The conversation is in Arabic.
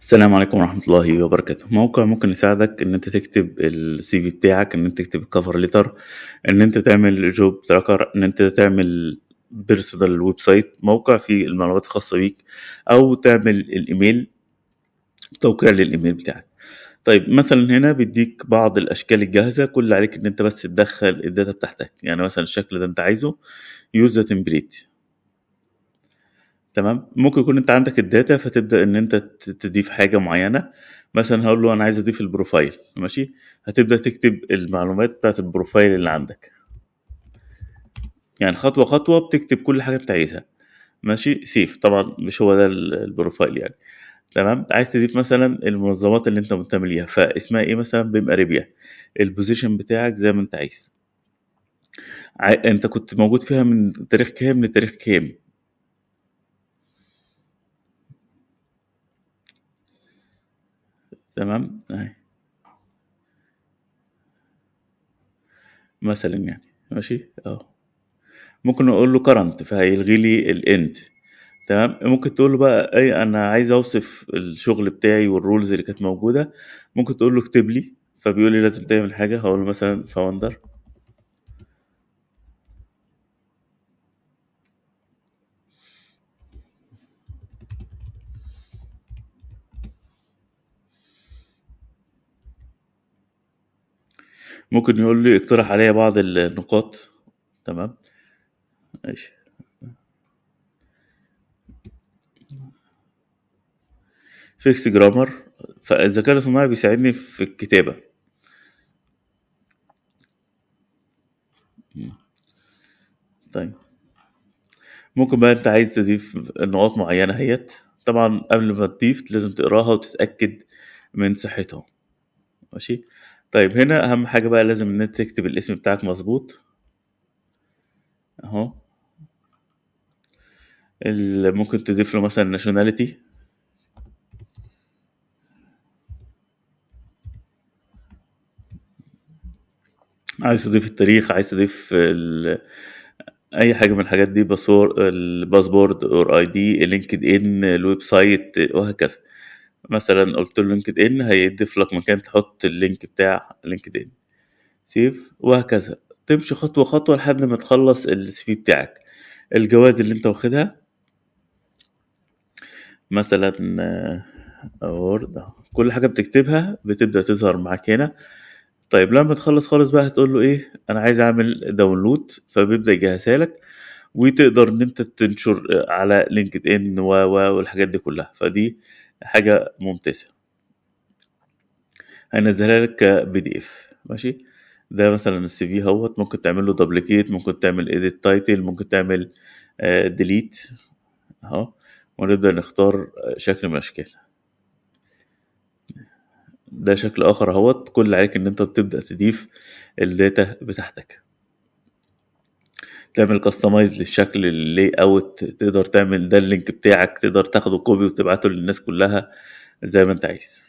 السلام عليكم ورحمة الله وبركاته موقع ممكن يساعدك ان انت تكتب السي في بتاعك ان انت تكتب الكفر ليتر ان انت تعمل جوب تراكر ان انت تعمل بيرسونال ويب سايت موقع فيه المعلومات الخاصة بيك او تعمل الايميل توقيع للايميل بتاعك طيب مثلا هنا بيديك بعض الاشكال الجاهزه كل عليك ان انت بس تدخل الداتا بتاعتك يعني مثلا الشكل ده انت عايزه يوز ذا تمبليت تمام ممكن يكون انت عندك الداتا فتبدا ان انت تضيف حاجه معينه مثلا هقول له انا عايز اضيف البروفايل ماشي هتبدا تكتب المعلومات بتاعت البروفايل اللي عندك يعني خطوه خطوه بتكتب كل حاجه انت عايزها ماشي سيف طبعا مش هو ده البروفايل يعني تمام عايز تضيف مثلا المنظمات اللي انت منتمي ليها فاسمها ايه مثلا بيم اريبيا البوزيشن بتاعك زي ما انت عايز انت كنت موجود فيها من تاريخ كام لتاريخ كام تمام مثلا يعني ماشي اه ممكن اقول له current فهيلغي لي الاند تمام ممكن تقول له بقى اي انا عايز اوصف الشغل بتاعي والرولز اللي كانت موجوده ممكن تقول له اكتب لي فبيقول لي لازم تعمل حاجه هقول له مثلا فاوندر ممكن يقول لي اقترح عليا بعض النقاط تمام ماشي فيكس جرامر فالذكاء الاصطناعي بيساعدني في الكتابة طيب ممكن بقى انت عايز تضيف نقاط معينة هيت طبعا قبل ما تضيف لازم تقراها وتتأكد من صحتها ماشي طيب هنا اهم حاجه بقى لازم ان انت تكتب الاسم بتاعك مظبوط اهو ممكن تضيف له مثلا ناشوناليتي عايز تضيف التاريخ عايز تضيف اي حاجه من الحاجات دي باسور الباسبورد اور اي دي لينكد ان الويب سايت وهكذا مثلا قلت له لينكد ان هيضيف لك مكان تحط اللينك بتاع لينكد ان سيف وهكذا تمشي خطوه خطوه لحد ما تخلص السي في بتاعك الجواز اللي انت واخدها مثلا وورد آه، كل حاجه بتكتبها بتبدا تظهر معاك هنا طيب لما تخلص خالص بقى هتقول له ايه انا عايز اعمل داونلود فبيبدا يجهزها لك وتقدر ان انت تنشر آه، على لينكد ان و والحاجات دي كلها فدي حاجه ممتازه هنزلها لك بي دي اف ماشي ده مثلا السي في اهوت ممكن تعمل له دبليكيت ممكن تعمل ايديت تايتل ممكن تعمل ديليت آه، اهو ونبدا نختار آه، شكل من الاشكال ده شكل اخر اهوت كل عليك ان انت بتبدا تضيف الداتا بتاعتك تعمل كاستمايز للشكل اللي اوت تقدر تعمل ده اللينك بتاعك تقدر تاخده كوبي وتبعته للناس كلها زي ما انت عايز